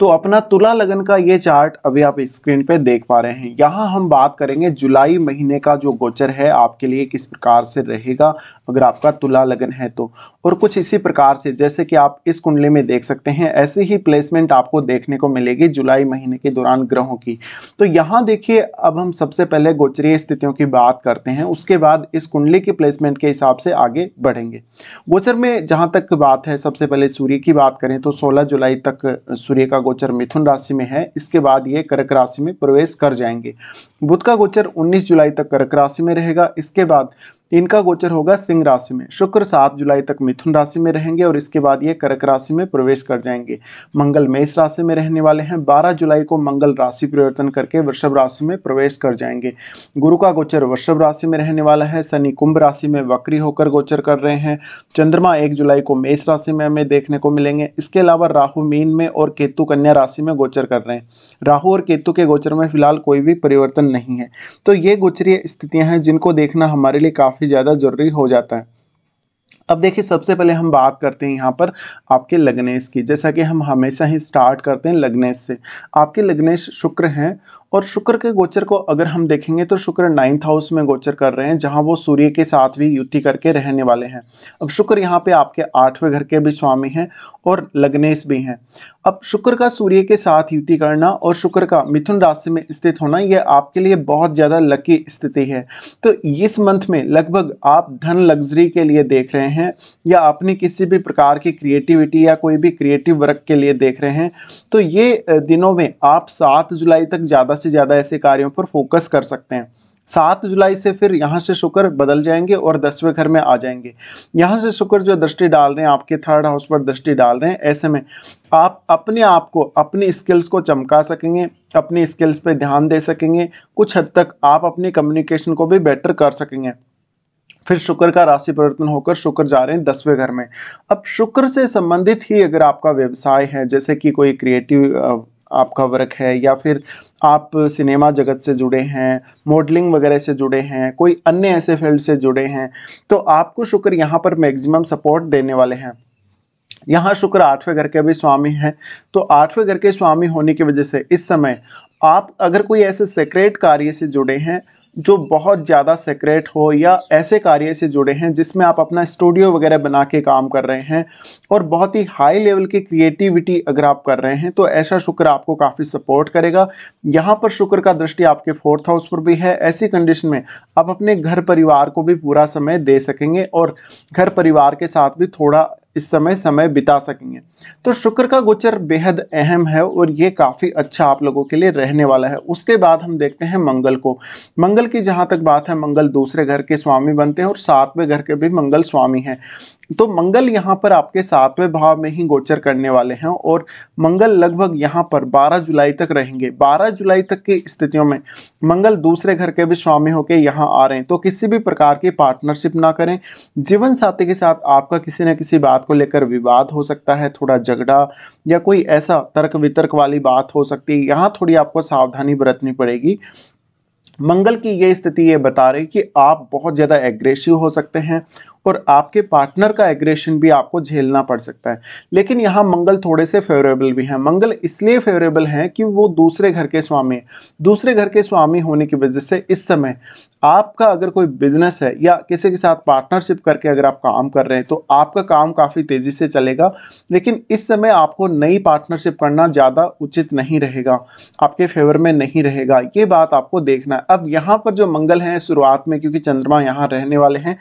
तो अपना तुला लगन का ये चार्ट अभी आप स्क्रीन पे देख पा रहे हैं यहाँ हम बात करेंगे जुलाई महीने का जो गोचर है आपके लिए किस प्रकार से रहेगा अगर आपका तुला लगन है तो और कुछ इसी प्रकार से जैसे कि आप इस कुंडली में देख सकते हैं ऐसी ही प्लेसमेंट आपको देखने को मिलेगी जुलाई महीने के दौरान ग्रहों की तो यहाँ देखिए अब हम सबसे पहले गोचरीय स्थितियों की बात करते हैं उसके बाद इस कुंडली की प्लेसमेंट के हिसाब से आगे बढ़ेंगे गोचर में जहाँ तक बात है सबसे पहले सूर्य की बात करें तो सोलह जुलाई तक सूर्य का गोचर मिथुन राशि में है इसके बाद ये कर्क राशि में प्रवेश कर जाएंगे बुध का गोचर 19 जुलाई तक कर्क राशि में रहेगा इसके बाद इनका गोचर होगा सिंह राशि में शुक्र सात जुलाई तक मिथुन राशि में रहेंगे और इसके बाद ये कर्क राशि में प्रवेश कर जाएंगे मंगल मेष राशि में रहने वाले हैं बारह जुलाई को मंगल राशि परिवर्तन करके वृषभ राशि में प्रवेश कर जाएंगे गुरु का गोचर वृषभ राशि में रहने वाला है शनि कुंभ राशि में वक्री होकर गोचर कर रहे हैं चंद्रमा एक जुलाई को मेष राशि में हमें देखने को मिलेंगे इसके अलावा राहु मीन में और केतु कन्या राशि में गोचर कर रहे हैं राहु और केतु के गोचर में फिलहाल कोई भी परिवर्तन नहीं है तो ये गोचरीय स्थितियां हैं जिनको देखना हमारे लिए काफ़ी काफ़ी ज़्यादा ज़रूरी हो जाता है अब देखिए सबसे पहले हम बात करते हैं यहाँ पर आपके लग्नेश की जैसा कि हम हमेशा ही स्टार्ट करते हैं लग्नेश से आपके लग्नेश शुक्र हैं और शुक्र के गोचर को अगर हम देखेंगे तो शुक्र नाइन्थ हाउस में गोचर कर रहे हैं जहाँ वो सूर्य के साथ भी युति करके रहने वाले हैं अब शुक्र यहाँ पे आपके आठवें घर के भी स्वामी हैं और लग्नेश भी हैं अब शुक्र का सूर्य के साथ युति करना और शुक्र का मिथुन राशि में स्थित होना यह आपके लिए बहुत ज़्यादा लकी स्थिति है तो इस मंथ में लगभग आप धन लग्जरी के लिए देख रहे हैं या अपनी किसी भी प्रकार की क्रिएटिविटी या कोई भी क्रिएटिव वर्क के लिए देख रहे हैं तो ये दिनों में आप सात जुलाई तक ज़्यादा से ज़्यादा ऐसे कार्यों पर फोकस कर सकते हैं सात जुलाई से फिर यहाँ से शुक्र बदल जाएंगे और दसवें घर में आ जाएंगे यहाँ से शुक्र जो दृष्टि डाल रहे हैं आपके थर्ड हाउस पर दृष्टि डाल रहे हैं ऐसे में आप अपने आप को अपनी स्किल्स को चमका सकेंगे अपनी स्किल्स पे ध्यान दे सकेंगे कुछ हद तक आप अपनी कम्युनिकेशन को भी बेटर कर सकेंगे फिर शुक्र का राशि परिवर्तन होकर शुक्र जा रहे हैं दसवें घर में अब शुक्र से संबंधित ही अगर आपका व्यवसाय है जैसे कि कोई क्रिएटिव आपका वर्क है या फिर आप सिनेमा जगत से जुड़े हैं मॉडलिंग वगैरह से जुड़े हैं कोई अन्य ऐसे फील्ड से जुड़े हैं तो आपको शुक्र यहाँ पर मैक्सिमम सपोर्ट देने वाले हैं यहाँ शुक्र आठवें घर के भी स्वामी हैं तो आठवें घर के स्वामी होने की वजह से इस समय आप अगर कोई ऐसे सेक्रेट कार्य से जुड़े हैं जो बहुत ज़्यादा सेक्रेट हो या ऐसे कार्य से जुड़े हैं जिसमें आप अपना स्टूडियो वगैरह बना के काम कर रहे हैं और बहुत ही हाई लेवल की क्रिएटिविटी अगर आप कर रहे हैं तो ऐसा शुक्र आपको काफ़ी सपोर्ट करेगा यहाँ पर शुक्र का दृष्टि आपके फोर्थ हाउस पर भी है ऐसी कंडीशन में आप अपने घर परिवार को भी पूरा समय दे सकेंगे और घर परिवार के साथ भी थोड़ा इस समय समय बिता सकेंगे तो शुक्र का गोचर बेहद अहम है और ये काफ़ी अच्छा आप लोगों के लिए रहने वाला है उसके बाद हम देखते हैं मंगल को मंगल की जहां तक बात है मंगल दूसरे घर के स्वामी बनते हैं और सातवें घर के भी मंगल स्वामी हैं तो मंगल यहाँ पर आपके सातवें भाव में ही गोचर करने वाले हैं और मंगल लगभग यहाँ पर 12 जुलाई तक रहेंगे 12 जुलाई तक की स्थितियों में मंगल दूसरे घर के भी स्वामी होकर यहाँ आ रहे हैं तो किसी भी प्रकार की पार्टनरशिप ना करें जीवन साथी के साथ आपका किसी न किसी बात को लेकर विवाद हो सकता है थोड़ा झगड़ा या कोई ऐसा तर्क वितर्क वाली बात हो सकती है यहाँ थोड़ी आपको सावधानी बरतनी पड़ेगी मंगल की ये स्थिति ये बता रही कि आप बहुत ज़्यादा एग्रेसिव हो सकते हैं और आपके पार्टनर का एग्रेशन भी आपको झेलना पड़ सकता है लेकिन यहाँ मंगल थोड़े से फेवरेबल भी हैं मंगल इसलिए फेवरेबल हैं कि वो दूसरे घर के स्वामी दूसरे घर के स्वामी होने की वजह से इस समय आपका अगर कोई बिजनेस है या किसी के साथ पार्टनरशिप करके अगर आप काम कर रहे हैं तो आपका काम काफ़ी तेज़ी से चलेगा लेकिन इस समय आपको नई पार्टनरशिप करना ज़्यादा उचित नहीं रहेगा आपके फेवर में नहीं रहेगा ये बात आपको देखना है अब यहाँ पर जो मंगल हैं शुरुआत में क्योंकि चंद्रमा यहाँ रहने वाले हैं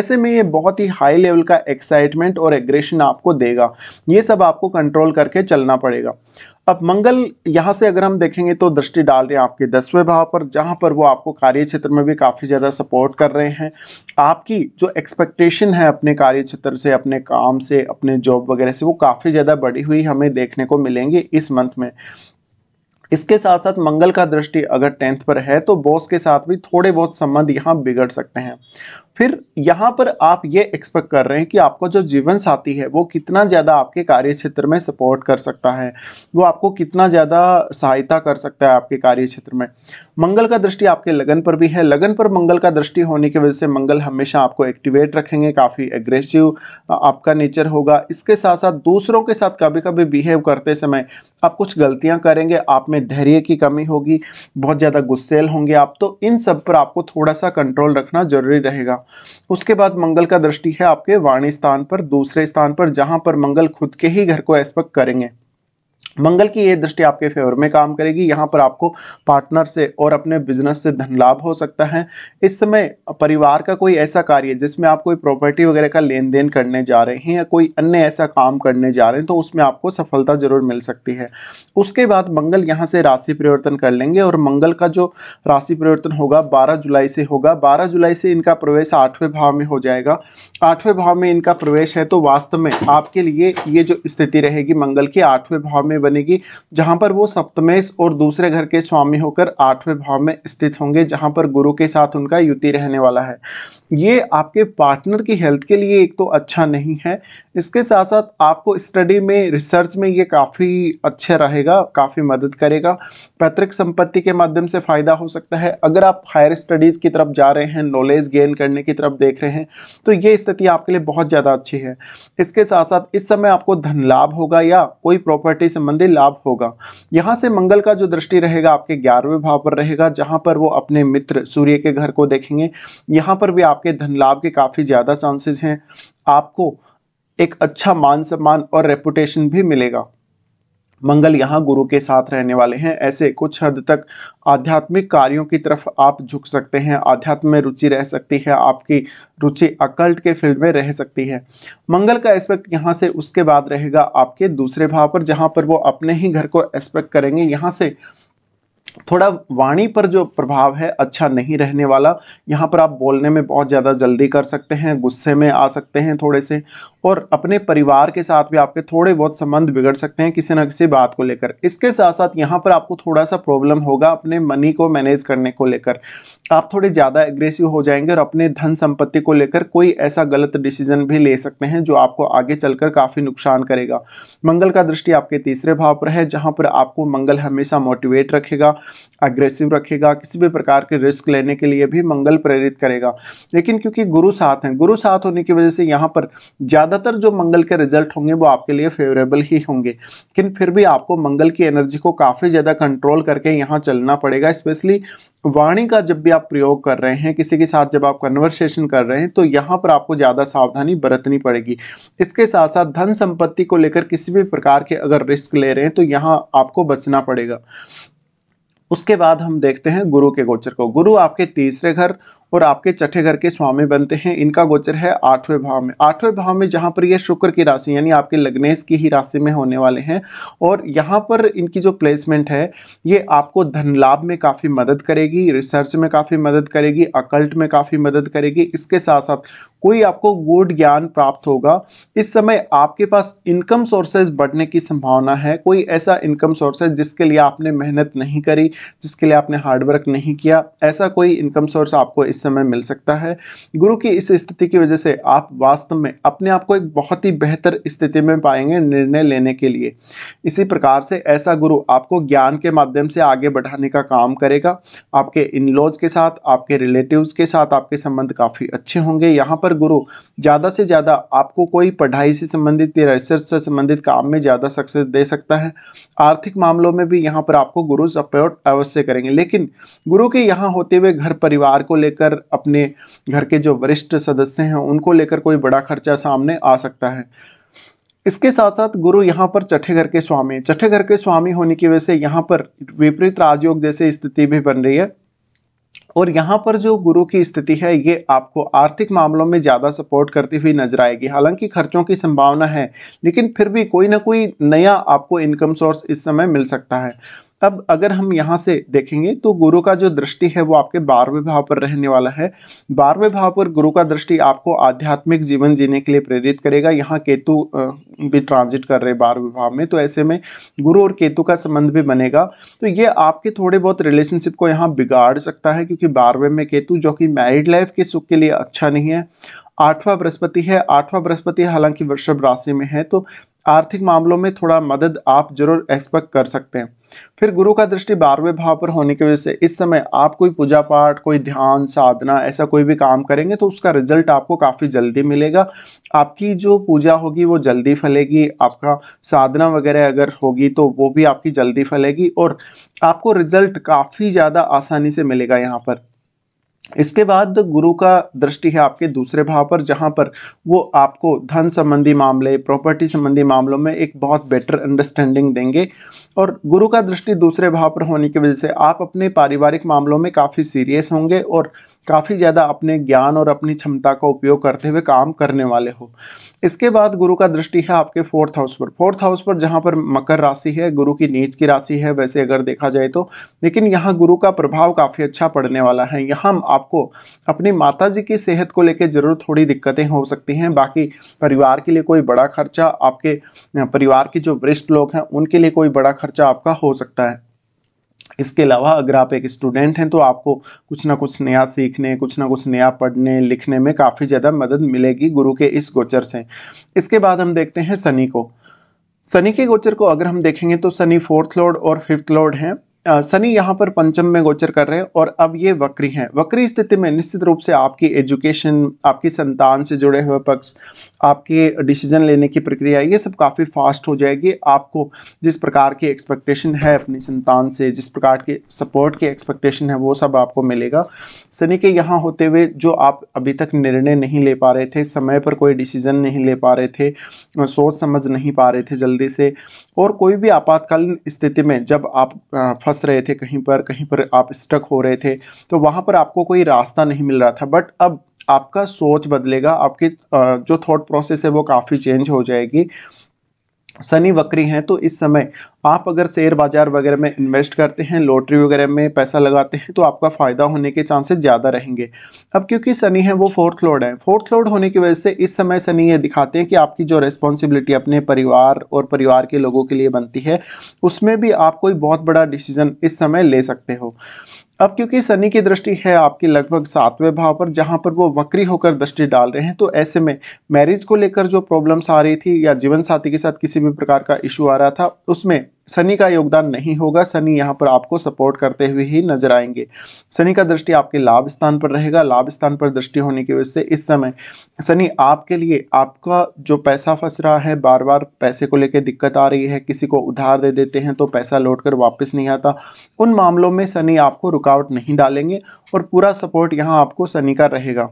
ऐसे में ये बहुत ही हाई लेवल का एक्साइटमेंट और एग्रेशन आपको देगा ये सब आपको कंट्रोल करके चलना पड़ेगा अब मंगल यहाँ से अगर हम देखेंगे तो दृष्टि डाल रहे हैं आपके दसवें भाव पर जहाँ पर वो आपको कार्य क्षेत्र में भी काफ़ी ज़्यादा सपोर्ट कर रहे हैं आपकी जो एक्सपेक्टेशन है अपने कार्य क्षेत्र से अपने काम से अपने जॉब वगैरह से वो काफ़ी ज़्यादा बढ़ी हुई हमें देखने को मिलेंगे इस मंथ में इसके साथ साथ मंगल का दृष्टि अगर टेंथ पर है तो बॉस के साथ भी थोड़े बहुत संबंध यहाँ बिगड़ सकते हैं फिर यहाँ पर आप ये एक्सपेक्ट कर रहे हैं कि आपको जो जीवन साथी है वो कितना ज़्यादा आपके कार्य क्षेत्र में सपोर्ट कर सकता है वो आपको कितना ज़्यादा सहायता कर सकता है आपके कार्य क्षेत्र में मंगल का दृष्टि आपके लगन पर भी है लगन पर मंगल का दृष्टि होने की वजह से मंगल हमेशा आपको एक्टिवेट रखेंगे काफ़ी एग्रेसिव आपका नेचर होगा इसके साथ साथ दूसरों के साथ कभी कभी बिहेव करते समय आप कुछ गलतियाँ करेंगे आप में धैर्य की कमी होगी बहुत ज़्यादा गुस्सेल होंगे आप तो इन सब पर आपको थोड़ा सा कंट्रोल रखना जरूरी रहेगा उसके बाद मंगल का दृष्टि है आपके वाणी स्थान पर दूसरे स्थान पर जहां पर मंगल खुद के ही घर को एस्पेक्ट करेंगे मंगल की ये दृष्टि आपके फेवर में काम करेगी यहाँ पर आपको पार्टनर से और अपने बिजनेस से धन लाभ हो सकता है इस समय परिवार का कोई ऐसा कार्य जिसमें आप कोई प्रॉपर्टी वगैरह का लेन देन करने जा रहे हैं या कोई अन्य ऐसा काम करने जा रहे हैं तो उसमें आपको सफलता जरूर मिल सकती है उसके बाद मंगल यहाँ से राशि परिवर्तन कर लेंगे और मंगल का जो राशि परिवर्तन होगा बारह जुलाई से होगा बारह जुलाई से इनका प्रवेश आठवें भाव में हो जाएगा आठवें भाव में इनका प्रवेश है तो वास्तव में आपके लिए ये जो स्थिति रहेगी मंगल की आठवें भाव में बनेगी जहां पर वो सप्तमेश और दूसरे घर के स्वामी होकर आठवें भाव में स्थित होंगे जहां पर गुरु के साथ उनका युति रहने वाला है ये आपके पार्टनर की हेल्थ के लिए एक तो अच्छा नहीं है इसके साथ साथ आपको स्टडी में रिसर्च में ये काफ़ी अच्छा रहेगा काफ़ी मदद करेगा पैतृक संपत्ति के माध्यम से फ़ायदा हो सकता है अगर आप हायर स्टडीज़ की तरफ जा रहे हैं नॉलेज गेन करने की तरफ देख रहे हैं तो ये स्थिति आपके लिए बहुत ज़्यादा अच्छी है इसके साथ साथ इस समय आपको धन लाभ होगा या कोई प्रॉपर्टी संबंधी लाभ होगा यहाँ से मंगल का जो दृष्टि रहेगा आपके ग्यारहवें भाव पर रहेगा जहाँ पर वो अपने मित्र सूर्य के घर को देखेंगे यहाँ पर भी आप आपके धन लाभ के काफ़ी ज़्यादा चांसेस हैं आपको एक अच्छा मान सम्मान और रेपुटेशन भी मिलेगा मंगल यहाँ गुरु के साथ रहने वाले हैं ऐसे कुछ हद तक आध्यात्मिक कार्यों की तरफ आप झुक सकते हैं आध्यात्म में रुचि रह सकती है आपकी रुचि अकल्ट के फील्ड में रह सकती है मंगल का एस्पेक्ट यहाँ से उसके बाद रहेगा आपके दूसरे भाव पर जहाँ पर वो अपने ही घर को एस्पेक्ट करेंगे यहाँ से थोड़ा वाणी पर जो प्रभाव है अच्छा नहीं रहने वाला यहाँ पर आप बोलने में बहुत ज़्यादा जल्दी कर सकते हैं गुस्से में आ सकते हैं थोड़े से और अपने परिवार के साथ भी आपके थोड़े बहुत संबंध बिगड़ सकते हैं किसी न किसी बात को लेकर इसके साथ साथ यहाँ पर आपको थोड़ा सा प्रॉब्लम होगा अपने मनी को मैनेज करने को लेकर आप थोड़े ज़्यादा एग्रेसिव हो जाएंगे और अपने धन संपत्ति को लेकर कोई ऐसा गलत डिसीजन भी ले सकते हैं जो आपको आगे चलकर काफ़ी नुकसान करेगा मंगल का दृष्टि आपके तीसरे भाव पर है जहाँ पर आपको मंगल हमेशा मोटिवेट रखेगा एग्रेसिव रखेगा किसी भी प्रकार के रिस्क लेने के लिए भी मंगल प्रेरित करेगा लेकिन क्योंकि गुरु साथ हैं गुरु साथ होने की वजह से यहाँ पर ज़्यादातर जो मंगल के रिजल्ट होंगे वो आपके लिए फेवरेबल ही होंगे लेकिन फिर भी आपको मंगल की एनर्जी को काफ़ी ज़्यादा कंट्रोल करके यहाँ चलना पड़ेगा स्पेशली वाणी का जब भी आप प्रयोग कर रहे हैं किसी के साथ जब आप कन्वर्सेशन कर रहे हैं तो यहाँ पर आपको ज़्यादा सावधानी बरतनी पड़ेगी इसके साथ साथ धन संपत्ति को लेकर किसी भी प्रकार के अगर रिस्क ले रहे हैं तो यहाँ आपको बचना पड़ेगा उसके बाद हम देखते हैं गुरु के गोचर को गुरु आपके तीसरे घर और आपके छठे घर के स्वामी बनते हैं इनका गोचर है आठवें भाव में आठवें भाव में जहाँ पर ये शुक्र की राशि यानी आपके लग्नेश की ही राशि में होने वाले हैं और यहाँ पर इनकी जो प्लेसमेंट है ये आपको धन लाभ में काफ़ी मदद करेगी रिसर्च में काफ़ी मदद करेगी अकल्ट में काफ़ी मदद करेगी इसके साथ साथ कोई आपको गुड ज्ञान प्राप्त होगा इस समय आपके पास इनकम सोर्सेज बढ़ने की संभावना है कोई ऐसा इनकम सोर्सेज जिसके लिए आपने मेहनत नहीं करी जिसके लिए आपने हार्डवर्क नहीं किया ऐसा कोई इनकम सोर्स आपको इस इस समय मिल सकता है गुरु की इस स्थिति की वजह से आप वास्तव में अपने आप को एक बहुत ही बेहतर स्थिति में पाएंगे निर्णय लेने के लिए इसी प्रकार से ऐसा गुरु आपको ज्ञान के माध्यम से आगे बढ़ाने का काम करेगा आपके इन लॉज के साथ आपके रिलेटिव्स के साथ आपके संबंध काफ़ी अच्छे होंगे यहाँ पर गुरु ज़्यादा से ज़्यादा आपको कोई पढ़ाई से संबंधित या रिसर्च से संबंधित काम में ज़्यादा सक्सेस दे सकता है आर्थिक मामलों में भी यहाँ पर आपको गुरु सपोर्ट अवश्य करेंगे लेकिन गुरु के यहाँ होते हुए घर परिवार को लेकर लेकर अपने घर के जो वरिष्ठ सदस्य हैं उनको लेकर कोई बड़ा खर्चा सामने आ सकता है इसके साथ साथ गुरु यहाँ पर छठे घर के स्वामी छठे घर के स्वामी होने की वजह से यहाँ पर विपरीत राजयोग जैसी स्थिति भी बन रही है और यहाँ पर जो गुरु की स्थिति है ये आपको आर्थिक मामलों में ज़्यादा सपोर्ट करती हुई नजर आएगी हालांकि खर्चों की संभावना है लेकिन फिर भी कोई ना कोई नया आपको इनकम सोर्स इस समय मिल सकता है अब अगर हम यहाँ से देखेंगे तो गुरु का जो दृष्टि है वो आपके बारहवें भाव पर रहने वाला है बारहवें भाव पर गुरु का दृष्टि आपको आध्यात्मिक जीवन जीने के लिए प्रेरित करेगा यहाँ केतु भी ट्रांजिट कर रहे हैं बारहवें भाव में तो ऐसे में गुरु और केतु का संबंध भी बनेगा तो ये आपके थोड़े बहुत रिलेशनशिप को यहाँ बिगाड़ सकता है क्योंकि बारहवें में केतु जो कि मैरिड लाइफ के सुख के लिए अच्छा नहीं है आठवां बृहस्पति है आठवां बृहस्पति हालांकि वृषभ राशि में है तो आर्थिक मामलों में थोड़ा मदद आप जरूर एक्सपेक्ट कर सकते हैं फिर गुरु का दृष्टि बारहवें भाव पर होने की वजह से इस समय आप कोई पूजा पाठ कोई ध्यान साधना ऐसा कोई भी काम करेंगे तो उसका रिजल्ट आपको काफ़ी जल्दी मिलेगा आपकी जो पूजा होगी वो जल्दी फलेगी आपका साधना वगैरह अगर होगी तो वो भी आपकी जल्दी फलेगी और आपको रिजल्ट काफ़ी ज़्यादा आसानी से मिलेगा यहाँ पर इसके बाद गुरु का दृष्टि है आपके दूसरे भाव पर जहाँ पर वो आपको धन संबंधी मामले प्रॉपर्टी संबंधी मामलों में एक बहुत बेटर अंडरस्टैंडिंग देंगे और गुरु का दृष्टि दूसरे भाव पर होने की वजह से आप अपने पारिवारिक मामलों में काफ़ी सीरियस होंगे और काफ़ी ज़्यादा अपने ज्ञान और अपनी क्षमता का उपयोग करते हुए काम करने वाले हो इसके बाद गुरु का दृष्टि है आपके फोर्थ हाउस पर फोर्थ हाउस पर जहाँ पर मकर राशि है गुरु की नीच की राशि है वैसे अगर देखा जाए तो लेकिन यहाँ गुरु का प्रभाव काफ़ी अच्छा पड़ने वाला है यहाँ आपको अपनी माता जी की सेहत को लेकर जरूर थोड़ी दिक्कतें हो सकती हैं बाकी परिवार के लिए कोई बड़ा खर्चा आपके परिवार के जो वरिष्ठ लोग हैं उनके लिए कोई बड़ा खर्चा खर्चा आपका हो सकता है इसके अलावा अगर आप एक स्टूडेंट हैं तो आपको कुछ ना कुछ नया सीखने कुछ ना कुछ नया पढ़ने लिखने में काफ़ी ज़्यादा मदद मिलेगी गुरु के इस गोचर से इसके बाद हम देखते हैं शनि को शनि के गोचर को अगर हम देखेंगे तो शनि फोर्थ लॉर्ड और फिफ्थ लॉर्ड हैं शनि यहाँ पर पंचम में गोचर कर रहे हैं और अब ये वक्री हैं वक्री स्थिति में निश्चित रूप से आपकी एजुकेशन आपकी संतान से जुड़े हुए पक्ष आपके डिसीजन लेने की प्रक्रिया ये सब काफ़ी फास्ट हो जाएगी आपको जिस प्रकार की एक्सपेक्टेशन है अपनी संतान से जिस प्रकार की सपोर्ट की एक्सपेक्टेशन है वो सब आपको मिलेगा शनि के यहाँ होते हुए जो आप अभी तक निर्णय नहीं ले पा रहे थे समय पर कोई डिसीजन नहीं ले पा रहे थे सोच समझ नहीं पा रहे थे जल्दी से और कोई भी आपातकालीन स्थिति में जब आप फंस रहे थे कहीं पर कहीं पर आप स्टक हो रहे थे तो वहाँ पर आपको कोई रास्ता नहीं मिल रहा था बट अब आपका सोच बदलेगा आपकी जो थॉट प्रोसेस है वो काफ़ी चेंज हो जाएगी शनि वक्री हैं तो इस समय आप अगर शेयर बाजार वगैरह में इन्वेस्ट करते हैं लॉटरी वगैरह में पैसा लगाते हैं तो आपका फ़ायदा होने के चांसेस ज़्यादा रहेंगे अब क्योंकि शनि है वो फोर्थ लॉर्ड है फोर्थ लॉर्ड होने की वजह से इस समय शनि ये दिखाते हैं कि आपकी जो रिस्पॉन्सिबिलिटी अपने परिवार और परिवार के लोगों के लिए बनती है उसमें भी आप कोई बहुत बड़ा डिसीजन इस समय ले सकते हो अब क्योंकि शनि की दृष्टि है आपके लगभग सातवें भाव पर जहां पर वो वक्री होकर दृष्टि डाल रहे हैं तो ऐसे में मैरिज को लेकर जो प्रॉब्लम्स आ रही थी या जीवन साथी के साथ किसी भी प्रकार का इशू आ रहा था उसमें शनि का योगदान नहीं होगा शनि यहाँ पर आपको सपोर्ट करते हुए ही नजर आएंगे शनि का दृष्टि आपके लाभ स्थान पर रहेगा लाभ स्थान पर दृष्टि होने की वजह से इस समय शनि आपके लिए आपका जो पैसा फंस रहा है बार बार पैसे को लेकर दिक्कत आ रही है किसी को उधार दे देते हैं तो पैसा लौट कर वापस नहीं आता उन मामलों में शनि आपको रुकावट नहीं डालेंगे और पूरा सपोर्ट यहाँ आपको शनि का रहेगा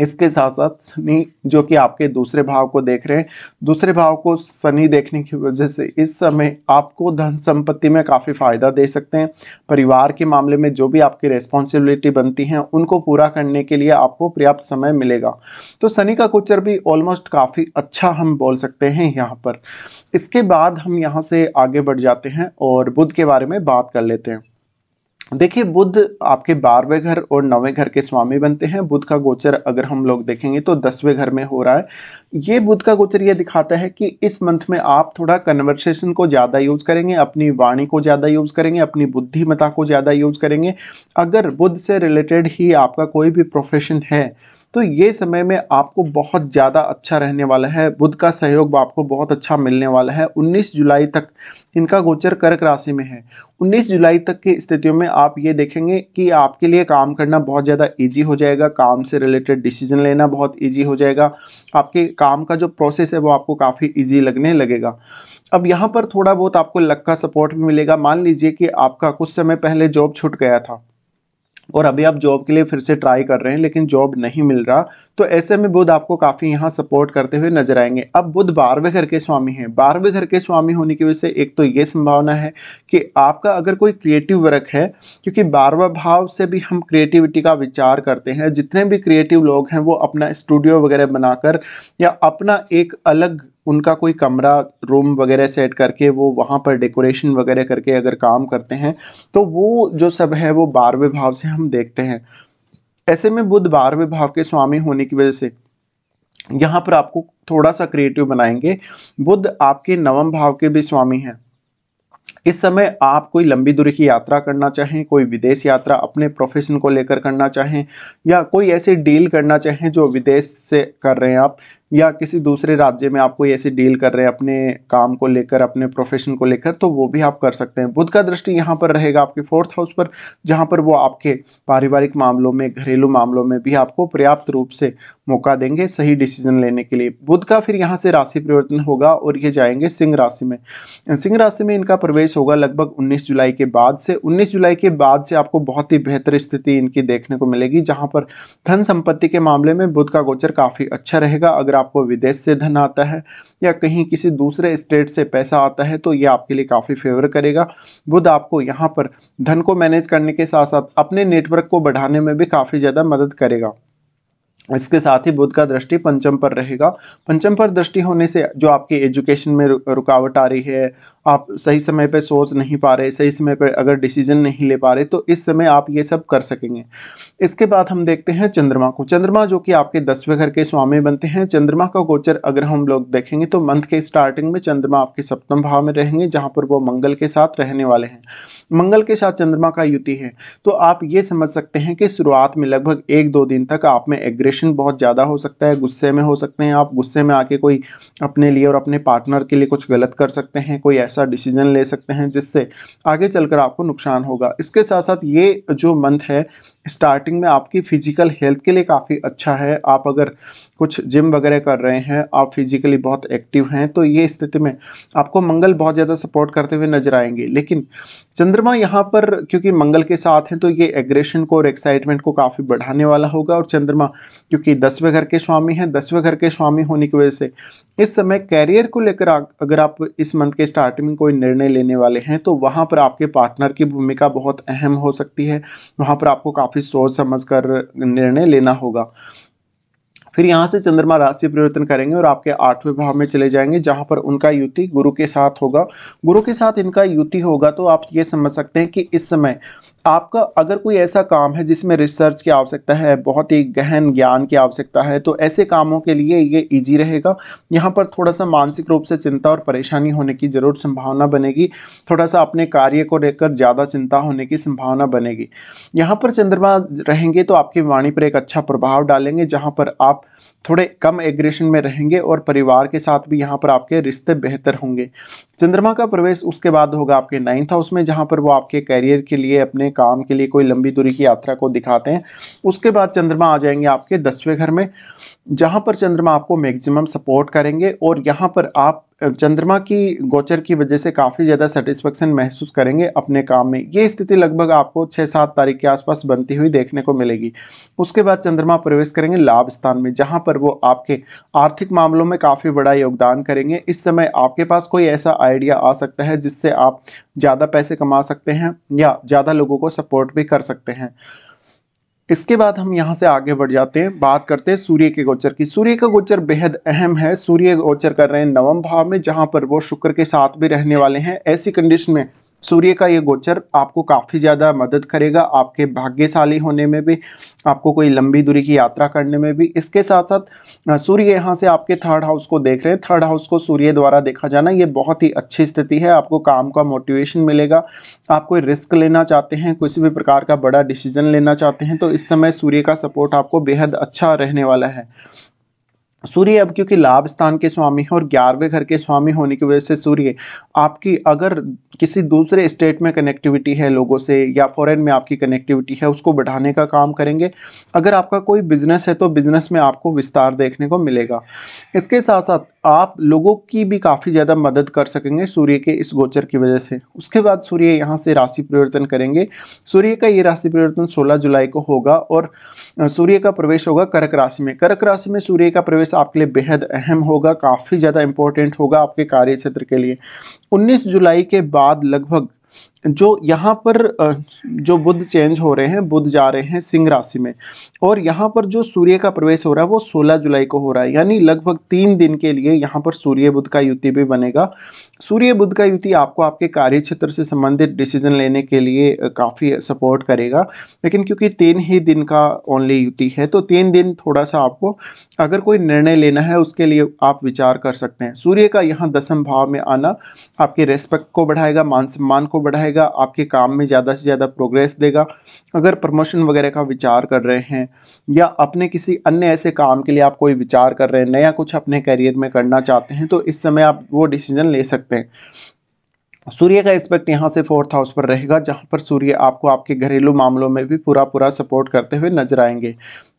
इसके साथ साथ शनि जो कि आपके दूसरे भाव को देख रहे हैं दूसरे भाव को शनि देखने की वजह से इस समय आपको धन संपत्ति में काफ़ी फ़ायदा दे सकते हैं परिवार के मामले में जो भी आपकी रेस्पॉन्सिबिलिटी बनती हैं उनको पूरा करने के लिए आपको पर्याप्त समय मिलेगा तो शनि का कुचर भी ऑलमोस्ट काफ़ी अच्छा हम बोल सकते हैं यहाँ पर इसके बाद हम यहाँ से आगे बढ़ जाते हैं और बुद्ध के बारे में बात कर लेते हैं देखिए बुद्ध आपके बारहवें घर और नौवें घर के स्वामी बनते हैं बुद्ध का गोचर अगर हम लोग देखेंगे तो दसवें घर में हो रहा है ये बुद्ध का गोचर ये दिखाता है कि इस मंथ में आप थोड़ा कन्वर्सेशन को ज़्यादा यूज करेंगे अपनी वाणी को ज़्यादा यूज करेंगे अपनी बुद्धिमता को ज़्यादा यूज करेंगे अगर बुद्ध से रिलेटेड ही आपका कोई भी प्रोफेशन है तो ये समय में आपको बहुत ज़्यादा अच्छा रहने वाला है बुध का सहयोग आपको बहुत अच्छा मिलने वाला है 19 जुलाई तक इनका गोचर कर्क राशि में है 19 जुलाई तक की स्थितियों में आप ये देखेंगे कि आपके लिए काम करना बहुत ज़्यादा इजी हो जाएगा काम से रिलेटेड डिसीजन लेना बहुत इजी हो जाएगा आपके काम का जो प्रोसेस है वो आपको काफ़ी ईजी लगने लगेगा अब यहाँ पर थोड़ा बहुत आपको लक का सपोर्ट भी मिलेगा मान लीजिए कि आपका कुछ समय पहले जॉब छूट गया था और अभी आप जॉब के लिए फिर से ट्राई कर रहे हैं लेकिन जॉब नहीं मिल रहा तो ऐसे में बुध आपको काफ़ी यहाँ सपोर्ट करते हुए नजर आएंगे अब बुध बारहवें घर के स्वामी हैं बारहवें घर के स्वामी होने की वजह से एक तो ये संभावना है कि आपका अगर कोई क्रिएटिव वर्क है क्योंकि बारहवा भाव से भी हम क्रिएटिविटी का विचार करते हैं जितने भी क्रिएटिव लोग हैं वो अपना स्टूडियो वगैरह बनाकर या अपना एक अलग उनका कोई कमरा रूम वगैरह सेट करके वो वहाँ पर डेकोरेशन वगैरह करके अगर काम करते हैं तो वो जो सब है वो बारहवें भाव से हम देखते हैं ऐसे में बुद्ध बारहवें भाव के स्वामी होने की वजह से यहाँ पर आपको थोड़ा सा क्रिएटिव बनाएंगे बुद्ध आपके नवम भाव के भी स्वामी हैं इस समय आप कोई लंबी दूरी की यात्रा करना चाहें कोई विदेश यात्रा अपने प्रोफेशन को लेकर करना चाहें या कोई ऐसे डील करना चाहें जो विदेश से कर रहे हैं आप या किसी दूसरे राज्य में आप कोई ऐसे डील कर रहे हैं अपने काम को लेकर अपने प्रोफेशन को लेकर तो वो भी आप कर सकते हैं बुध का दृष्टि यहाँ पर रहेगा आपके फोर्थ हाउस पर जहाँ पर वो आपके पारिवारिक मामलों में घरेलू मामलों में भी आपको पर्याप्त रूप से मौका देंगे सही डिसीजन लेने के लिए बुध का फिर यहाँ से राशि परिवर्तन होगा और ये जाएंगे सिंह राशि में सिंह राशि में इनका प्रवेश होगा लगभग 19 जुलाई के बाद से 19 जुलाई के बाद से आपको बहुत ही बेहतर स्थिति इनकी देखने को मिलेगी जहां पर धन संपत्ति के मामले में बुध का गोचर काफ़ी अच्छा रहेगा अगर आपको विदेश से धन आता है या कहीं किसी दूसरे स्टेट से पैसा आता है तो ये आपके लिए काफ़ी फेवर करेगा बुद्ध आपको यहाँ पर धन को मैनेज करने के साथ साथ अपने नेटवर्क को बढ़ाने में भी काफ़ी ज़्यादा मदद करेगा इसके साथ ही बुद्ध का दृष्टि पंचम पर रहेगा पंचम पर दृष्टि होने से जो आपकी एजुकेशन में रुकावट आ रही है आप सही समय पर सोच नहीं पा रहे सही समय पर अगर डिसीजन नहीं ले पा रहे तो इस समय आप ये सब कर सकेंगे इसके बाद हम देखते हैं चंद्रमा को चंद्रमा जो कि आपके दसवें घर के स्वामी बनते हैं चंद्रमा का गोचर अगर हम लोग देखेंगे तो मंथ के स्टार्टिंग में चंद्रमा आपके सप्तम भाव में रहेंगे जहाँ पर वो मंगल के साथ रहने वाले हैं मंगल के साथ चंद्रमा का युति है तो आप ये समझ सकते हैं कि शुरुआत में लगभग एक दो दिन तक आप में एग्रेशन बहुत ज़्यादा हो सकता है गुस्से में हो सकते हैं आप गुस्से में आके कोई अपने लिए और अपने पार्टनर के लिए कुछ गलत कर सकते हैं कोई ऐसा ऐसा डिसीजन ले सकते हैं जिससे आगे चलकर आपको नुकसान होगा इसके साथ साथ ये जो मंथ है स्टार्टिंग में आपकी फिजिकल हेल्थ के लिए काफ़ी अच्छा है आप अगर कुछ जिम वगैरह कर रहे हैं आप फिजिकली बहुत एक्टिव हैं तो ये स्थिति में आपको मंगल बहुत ज़्यादा सपोर्ट करते हुए नजर आएंगे लेकिन चंद्रमा यहाँ पर क्योंकि मंगल के साथ हैं तो ये एग्रेशन को और एक्साइटमेंट को काफ़ी बढ़ाने वाला होगा और चंद्रमा क्योंकि दसवें घर के स्वामी हैं दसवें घर के स्वामी होने की वजह से इस समय कैरियर को लेकर अगर आप इस मंथ के स्टार्टिंग में कोई निर्णय लेने वाले हैं तो वहाँ पर आपके पार्टनर की भूमिका बहुत अहम हो सकती है वहाँ पर आपको काफ़ी सोच समझ कर निर्णय लेना होगा फिर यहाँ से चंद्रमा राशि परिवर्तन करेंगे और आपके आठवें भाव में चले जाएंगे जहाँ पर उनका युति गुरु के साथ होगा गुरु के साथ इनका युति होगा तो आप ये समझ सकते हैं कि इस समय आपका अगर कोई ऐसा काम है जिसमें रिसर्च की आवश्यकता है बहुत ही गहन ज्ञान की आवश्यकता है तो ऐसे कामों के लिए ये ईजी रहेगा यहाँ पर थोड़ा सा मानसिक रूप से चिंता और परेशानी होने की जरूर संभावना बनेगी थोड़ा सा अपने कार्य को लेकर ज़्यादा चिंता होने की संभावना बनेगी यहाँ पर चंद्रमा रहेंगे तो आपकी वाणी पर एक अच्छा प्रभाव डालेंगे जहाँ पर आप थोड़े कम एग्रेशन में रहेंगे और परिवार के साथ भी यहाँ पर आपके रिश्ते बेहतर होंगे चंद्रमा का प्रवेश उसके बाद होगा आपके नाइन्थ हाउस में जहाँ पर वो आपके करियर के लिए अपने काम के लिए कोई लंबी दूरी की यात्रा को दिखाते हैं उसके बाद चंद्रमा आ जाएंगे आपके दसवें घर में जहाँ पर चंद्रमा आपको मैक्सिमम सपोर्ट करेंगे और यहाँ पर आप चंद्रमा की गोचर की वजह से काफ़ी ज़्यादा सेटिस्फेक्शन महसूस करेंगे अपने काम में ये स्थिति लगभग आपको छः सात तारीख के आसपास बनती हुई देखने को मिलेगी उसके बाद चंद्रमा प्रवेश करेंगे लाभ स्थान में जहाँ पर वो आपके आर्थिक मामलों में काफ़ी बड़ा योगदान करेंगे इस समय आपके पास कोई ऐसा आइडिया आ सकता है जिससे आप ज़्यादा पैसे कमा सकते हैं या ज़्यादा लोगों को सपोर्ट भी कर सकते हैं इसके बाद हम यहाँ से आगे बढ़ जाते हैं बात करते हैं सूर्य के गोचर की सूर्य का गोचर बेहद अहम है सूर्य गोचर कर रहे हैं नवम भाव में जहाँ पर वो शुक्र के साथ भी रहने वाले हैं ऐसी कंडीशन में सूर्य का ये गोचर आपको काफ़ी ज़्यादा मदद करेगा आपके भाग्यशाली होने में भी आपको कोई लंबी दूरी की यात्रा करने में भी इसके साथ साथ सूर्य यहाँ से आपके थर्ड हाउस को देख रहे हैं थर्ड हाउस को सूर्य द्वारा देखा जाना ये बहुत ही अच्छी स्थिति है आपको काम का मोटिवेशन मिलेगा आप कोई रिस्क लेना चाहते हैं किसी भी प्रकार का बड़ा डिसीजन लेना चाहते हैं तो इस समय सूर्य का सपोर्ट आपको बेहद अच्छा रहने वाला है सूर्य अब क्योंकि लाभ स्थान के स्वामी हैं और ग्यारहवें घर के स्वामी होने की वजह से सूर्य आपकी अगर किसी दूसरे स्टेट में कनेक्टिविटी है लोगों से या फॉरेन में आपकी कनेक्टिविटी है उसको बढ़ाने का काम करेंगे अगर आपका कोई बिजनेस है तो बिजनेस में आपको विस्तार देखने को मिलेगा इसके साथ साथ आप लोगों की भी काफ़ी ज़्यादा मदद कर सकेंगे सूर्य के इस गोचर की वजह से उसके बाद सूर्य यहाँ से राशि परिवर्तन करेंगे सूर्य का ये राशि परिवर्तन सोलह जुलाई को होगा और सूर्य का प्रवेश होगा कर्क राशि में कर्क राशि में सूर्य का प्रवेश आपके लिए बेहद अहम होगा काफ़ी ज़्यादा इंपॉर्टेंट होगा आपके कार्य क्षेत्र के लिए 19 जुलाई के बाद लगभग जो यहाँ पर जो बुद्ध चेंज हो रहे हैं बुद्ध जा रहे हैं सिंह राशि में और यहाँ पर जो सूर्य का प्रवेश हो रहा है वो 16 जुलाई को हो रहा है यानी लगभग तीन दिन के लिए यहाँ पर सूर्य बुद्ध का युति भी बनेगा सूर्य बुद्ध का युति आपको आपके कार्य क्षेत्र से संबंधित डिसीजन लेने के लिए काफ़ी सपोर्ट करेगा लेकिन क्योंकि तीन ही दिन का ओनली युति है तो तीन दिन थोड़ा सा आपको अगर कोई निर्णय लेना है उसके लिए आप विचार कर सकते हैं सूर्य का यहाँ दसम भाव में आना आपके रेस्पेक्ट को बढ़ाएगा मान सम्मान को बढ़ाएगा देगा आपके काम में ज़्यादा से ज़्यादा प्रोग्रेस देगा अगर प्रमोशन वगैरह का विचार कर रहे हैं या अपने किसी अन्य ऐसे काम के लिए आप कोई विचार कर रहे हैं नया कुछ अपने करियर में करना चाहते हैं तो इस समय आप वो डिसीजन ले सकते हैं सूर्य का एस्पेक्ट यहाँ से फोर्थ हाउस पर रहेगा जहाँ पर सूर्य आपको आपके घरेलू मामलों में भी पूरा पूरा सपोर्ट करते हुए नजर आएंगे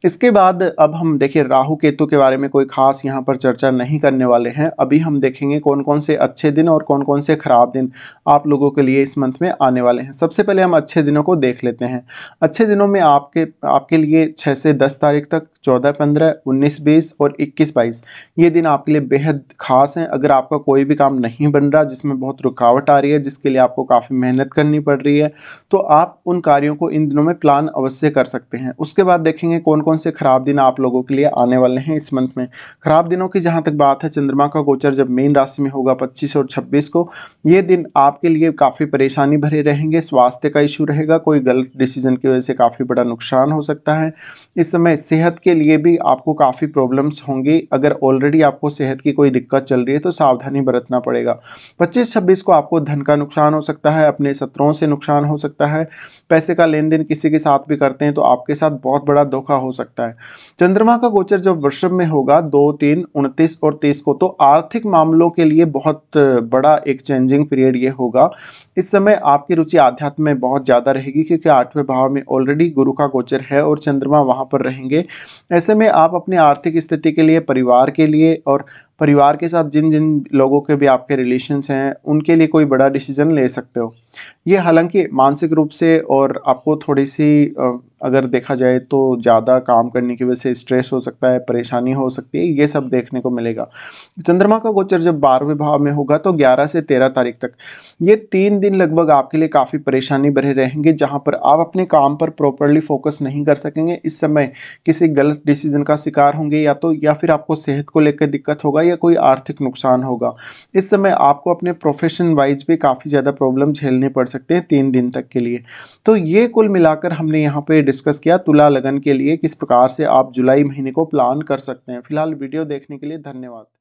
इसके बाद अब हम देखिए राहु केतु के बारे में कोई खास यहाँ पर चर्चा नहीं करने वाले हैं अभी हम देखेंगे कौन कौन से अच्छे दिन और कौन कौन से खराब दिन आप लोगों के लिए इस मंथ में आने वाले हैं सबसे पहले हम अच्छे दिनों को देख लेते हैं अच्छे दिनों में आपके आपके लिए छः से दस तारीख तक चौदह पंद्रह उन्नीस बीस और इक्कीस बाईस ये दिन आपके लिए बेहद खास हैं अगर आपका कोई भी काम नहीं बन रहा जिसमें बहुत रुकावट आ रही है जिसके लिए आपको काफ़ी मेहनत करनी पड़ रही है तो आप उन कार्यों को इन दिनों में प्लान अवश्य कर सकते हैं उसके बाद देखेंगे कौन कौन से खराब दिन आप लोगों के लिए आने वाले हैं इस मंथ में खराब दिनों की जहां तक बात है चंद्रमा का गोचर जब मेन राशि में होगा पच्चीस और छब्बीस को ये दिन आपके लिए काफ़ी परेशानी भरे रहेंगे स्वास्थ्य का इशू रहेगा कोई गलत डिसीजन की वजह से काफ़ी बड़ा नुकसान हो सकता है इस समय सेहत के लिए भी आपको काफ़ी प्रॉब्लम्स होंगी अगर ऑलरेडी आपको सेहत की कोई दिक्कत चल रही है तो सावधानी बरतना पड़ेगा पच्चीस छब्बीस को आपको धन का नुकसान हो सकता है अपने सत्रों से नुकसान हो सकता है पैसे का लेन देन किसी के साथ भी करते हैं तो आपके साथ बहुत बड़ा धोखा हो सकता है चंद्रमा का गोचर जब वृषभ में होगा दो तीन उनतीस और तीस को तो आर्थिक मामलों के लिए बहुत बड़ा एक चेंजिंग पीरियड ये होगा इस समय आपकी रुचि आध्यात्म में बहुत ज़्यादा रहेगी क्योंकि आठवें भाव में ऑलरेडी गुरु का गोचर है और चंद्रमा वहाँ पर रहेंगे ऐसे में आप अपनी आर्थिक स्थिति के लिए परिवार के लिए और परिवार के साथ जिन जिन लोगों के भी आपके रिलेशन्स हैं उनके लिए कोई बड़ा डिसीजन ले सकते हो ये हालांकि मानसिक रूप से और आपको थोड़ी सी अगर देखा जाए तो ज़्यादा काम करने की वजह से स्ट्रेस हो सकता है परेशानी हो सकती है ये सब देखने को मिलेगा चंद्रमा का गोचर जब बारहवें भाव में होगा तो 11 से 13 तारीख तक ये तीन दिन लगभग आपके लिए काफ़ी परेशानी भरे रहेंगे जहाँ पर आप अपने काम पर प्रॉपरली फोकस नहीं कर सकेंगे इस समय किसी गलत डिसीजन का शिकार होंगे या तो या फिर आपको सेहत को लेकर दिक्कत होगा या कोई आर्थिक नुकसान होगा इस समय आपको अपने प्रोफेशन वाइज भी काफ़ी ज़्यादा प्रॉब्लम झेलने पड़ सकते हैं तीन दिन तक के लिए तो ये कुल मिलाकर हमने यहाँ पर डिस्कस किया तुला लगन के लिए किस प्रकार से आप जुलाई महीने को प्लान कर सकते हैं फिलहाल वीडियो देखने के लिए धन्यवाद